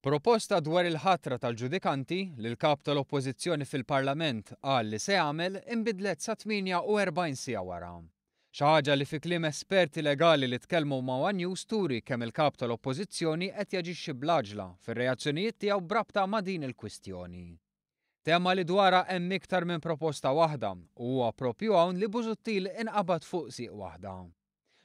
Proposta dwar il-ħatra tal-ġudikanti li l-kap tal-Oppożizzjoni fil-Parlament qal li se jagħmel inbidlet sa 48 sija wara. ħaġa li fi esperti legali li tkellmu ma' One News turi kemm il-kap tal-Oppożizzjoni qed jaġixxi blaġla fir-reazzjonijiet tiegħu brabta ma' din il-kwistjoni. Tema li dwara hemm iktar minn proposta waħda u huwa propju hawn li Busuttil inqabad fuq sieq waħda.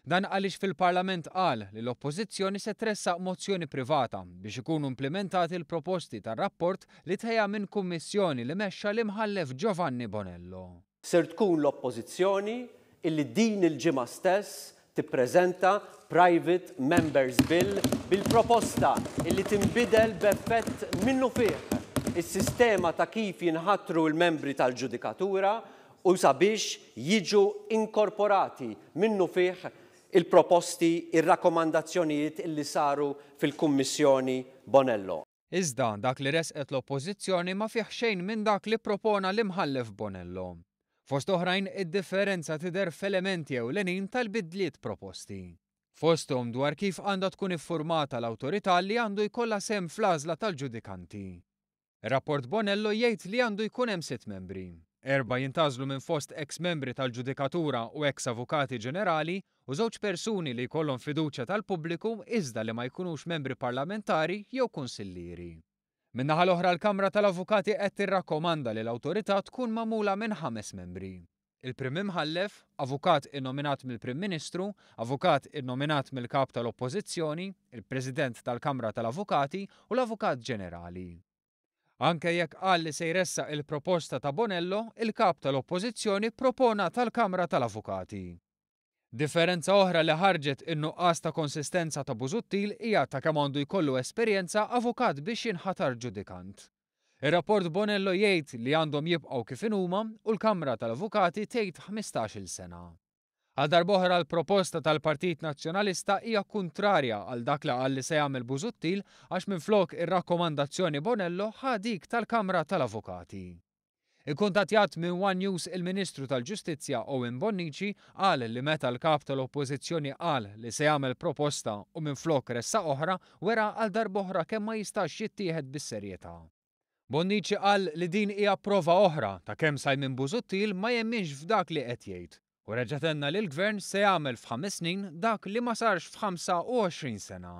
Dan għaliex fil-Parlament qal li l-Oppożizzjoni se tressaq mozzjoni privata biex ikunu implementati l-proposti tar-rapport li tħejja minn kummissjoni li mexxa l-imħallef Giovanni Bonello. Ser tkun l-Oppożizzjoni illi din il-ġimgħa stess tippreżenta Private Members Bill bil-proposta illi timbidel b'effett minnu fih is-sistema ta' kif jinħatru l-membri tal-ġudikatura u sabiex jiġu inkorporati minnu fih il-proposti, il-rakkomandazzjonijiet illi saru fil-Kummissjoni Bonello. Iżda dak li resqet l-oppożizzjoni ma fih xejn minn dak li propona l-imħallef Bonello. Fost oħrajn id-differenza tidher f'elementi ewlenin tal-bidliet proposti. Fostom dwar kif għandha tkun iffurmata l-awtorità li għandu jkollha sem fl-għażla tal-ġudikanti. Rapport Bonello jgħid li għandu jkun hemm sitt membri. Erba jintazlu minn fost ex-membri tal-ġudikatura u ex-avukati ġenerali u żewġ persuni li jkollhom fiduċja tal-pubbliku iżda li ma jkunux membri parlamentari jew konsillieri. Minnaħa l-oħra l-Kamra tal-Avukati qed tirrakkomanda li l-awtorità tkun magħmula minn ħames membri. Il-Prim Imħallef, avukat innominat mill-Prim Ministru, avukat innominat mill-Kap tal-Oppożizzjoni, il-President tal-Kamra tal-Avukati u l-Avukat Ġenerali. Anke jekk qal li se jressa il-proposta ta' Bonello, il-kap tal-oppożizzjoni propona tal-Kamra tal-Avukati. Differenza oħra li ħarġet in-nuqqas ta' konsistenza ta' Buzuttil hija ta' kemm għandu jkollu esperjenza avukat biex jinħatar ġudikant. Ir-rapport Bonello jgħid li għandhom jibqgħu kif huma u l-Kamra tal-Avukati tgħid 15-il sena. Għal darboħra l-proposta tal-Partit Nazzjonalista hija kontrarja għal dak li għalli se jagħmel Buzuttil għax minflok ir-rakkomandazzjoni Bonello ħadik tal-Kamra tal-Avukati. Ikkuntatjat minn One News il-Ministru tal-Ġustizzja Owen Bonnici għal li meta l-kap tal-Oppożizzjoni għal li se jagħmel proposta u minn flok ressa oħra wera għal darboħra kemm ma jistax jittieħed bis-serjetà. Bonnici qal li din hija prova oħra ta' kemm sajmin Busuttil ma jemminx f'dak li qed jgħid. U reġatenna li l-gvern se jagħmel f'ħames snin dak li ma sarx f'25 sena.